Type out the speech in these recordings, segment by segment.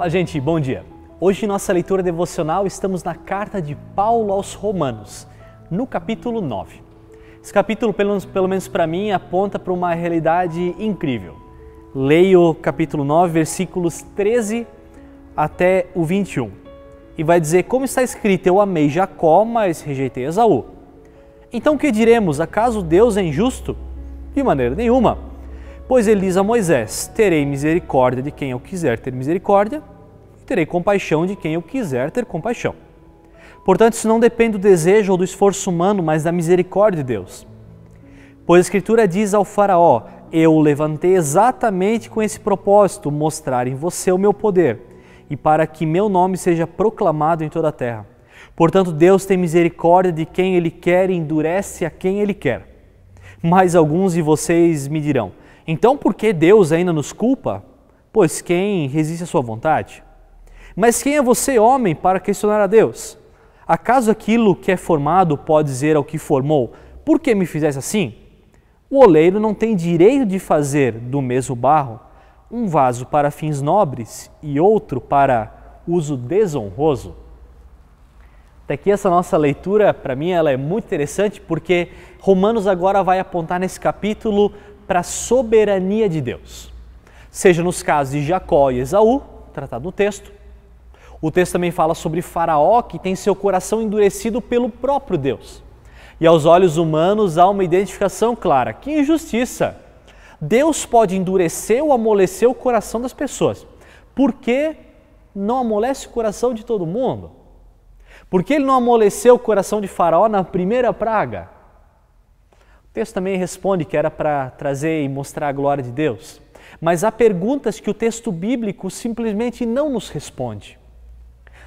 Olá, gente, bom dia. Hoje, em nossa leitura devocional, estamos na carta de Paulo aos Romanos, no capítulo 9. Esse capítulo, pelo menos para mim, aponta para uma realidade incrível. Leio o capítulo 9, versículos 13 até o 21. E vai dizer: Como está escrito, eu amei Jacó, mas rejeitei Esaú. Então o que diremos? Acaso Deus é injusto? De maneira nenhuma. Pois ele diz a Moisés: Terei misericórdia de quem eu quiser ter misericórdia, e terei compaixão de quem eu quiser ter compaixão. Portanto, isso não depende do desejo ou do esforço humano, mas da misericórdia de Deus. Pois a Escritura diz ao Faraó: Eu o levantei exatamente com esse propósito, mostrar em você o meu poder, e para que meu nome seja proclamado em toda a terra. Portanto, Deus tem misericórdia de quem Ele quer e endurece a quem Ele quer. Mas alguns de vocês me dirão: então por que Deus ainda nos culpa? Pois quem resiste à sua vontade? Mas quem é você, homem, para questionar a Deus? Acaso aquilo que é formado pode dizer ao que formou: Por que me fizesse assim? O oleiro não tem direito de fazer do mesmo barro um vaso para fins nobres e outro para uso desonroso. Até tá aqui essa nossa leitura, para mim, ela é muito interessante porque Romanos agora vai apontar nesse capítulo para a soberania de Deus. Seja nos casos de Jacó e Esaú, tratado no texto. O texto também fala sobre Faraó, que tem seu coração endurecido pelo próprio Deus. E aos olhos humanos há uma identificação clara: que injustiça! Deus pode endurecer ou amolecer o coração das pessoas. Por que não amolece o coração de todo mundo? Por que ele não amoleceu o coração de Faraó na primeira praga? O texto também responde que era para trazer e mostrar a glória de Deus. Mas há perguntas que o texto bíblico simplesmente não nos responde.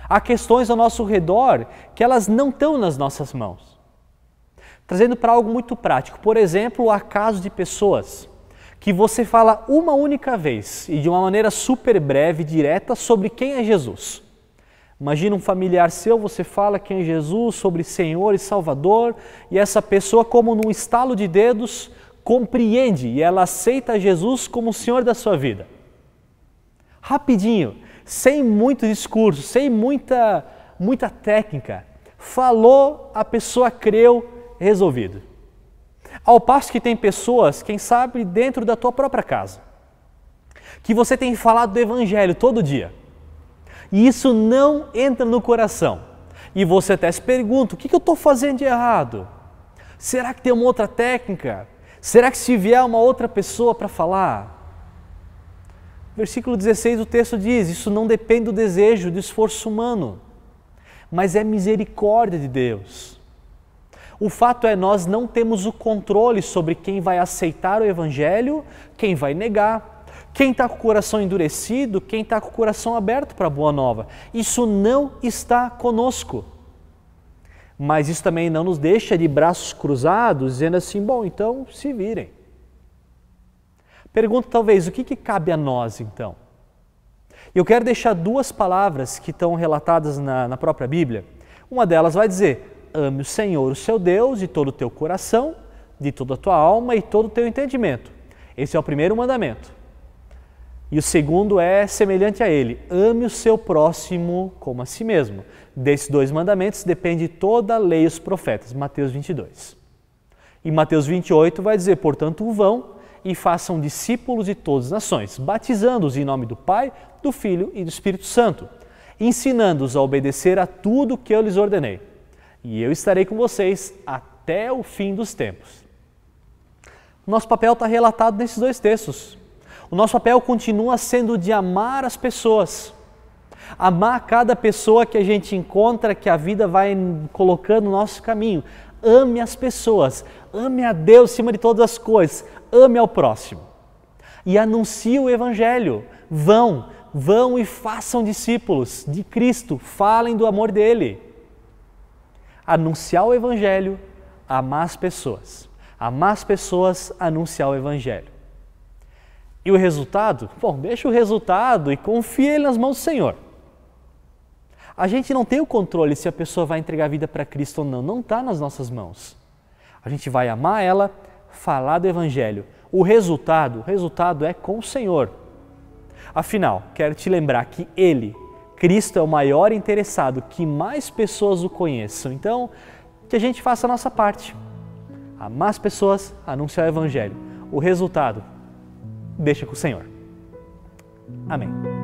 Há questões ao nosso redor que elas não estão nas nossas mãos. Trazendo para algo muito prático, por exemplo, há casos de pessoas que você fala uma única vez e de uma maneira super breve, e direta, sobre quem é Jesus. Imagina um familiar seu, você fala quem é Jesus, sobre Senhor e Salvador, e essa pessoa, como num estalo de dedos, compreende e ela aceita Jesus como o Senhor da sua vida. Rapidinho, sem muito discurso, sem muita, muita técnica. Falou, a pessoa creu, resolvido. Ao passo que tem pessoas, quem sabe, dentro da tua própria casa, que você tem falado do Evangelho todo dia e isso não entra no coração. E você até se pergunta: o que eu estou fazendo de errado? Será que tem uma outra técnica? Será que se vier uma outra pessoa para falar? Versículo 16 o texto diz: Isso não depende do desejo, do esforço humano, mas é misericórdia de Deus. O fato é, nós não temos o controle sobre quem vai aceitar o Evangelho, quem vai negar. Quem está com o coração endurecido, quem está com o coração aberto para a boa nova. Isso não está conosco. Mas isso também não nos deixa de braços cruzados, dizendo assim: bom, então se virem. Pergunto talvez: o que, que cabe a nós então? Eu quero deixar duas palavras que estão relatadas na, na própria Bíblia. Uma delas vai dizer: ame o Senhor, o seu Deus, de todo o teu coração, de toda a tua alma e todo o teu entendimento. Esse é o primeiro mandamento. E o segundo é semelhante a ele: ame o seu próximo como a si mesmo. Desses dois mandamentos depende toda a lei e os profetas. Mateus 22. E Mateus 28 vai dizer: portanto, vão e façam discípulos de todas as nações, batizando-os em nome do Pai, do Filho e do Espírito Santo, ensinando-os a obedecer a tudo que eu lhes ordenei. E eu estarei com vocês até o fim dos tempos. Nosso papel está relatado nesses dois textos. O nosso papel continua sendo de amar as pessoas. Amar cada pessoa que a gente encontra, que a vida vai colocando no nosso caminho. Ame as pessoas, ame a Deus acima de todas as coisas, ame ao próximo. E anuncie o Evangelho. Vão, vão e façam discípulos de Cristo, falem do amor dele. Anunciar o Evangelho, amar as pessoas. Amar as pessoas, anunciar o Evangelho. E o resultado? Bom, deixa o resultado e confia ele nas mãos do Senhor. A gente não tem o controle se a pessoa vai entregar a vida para Cristo ou não, não está nas nossas mãos. A gente vai amar ela, falar do Evangelho. O resultado, o resultado é com o Senhor. Afinal, quero te lembrar que Ele, Cristo, é o maior interessado que mais pessoas o conheçam. Então, que a gente faça a nossa parte. Amar as pessoas, anunciar o Evangelho. O resultado deixa com o Senhor. Amém.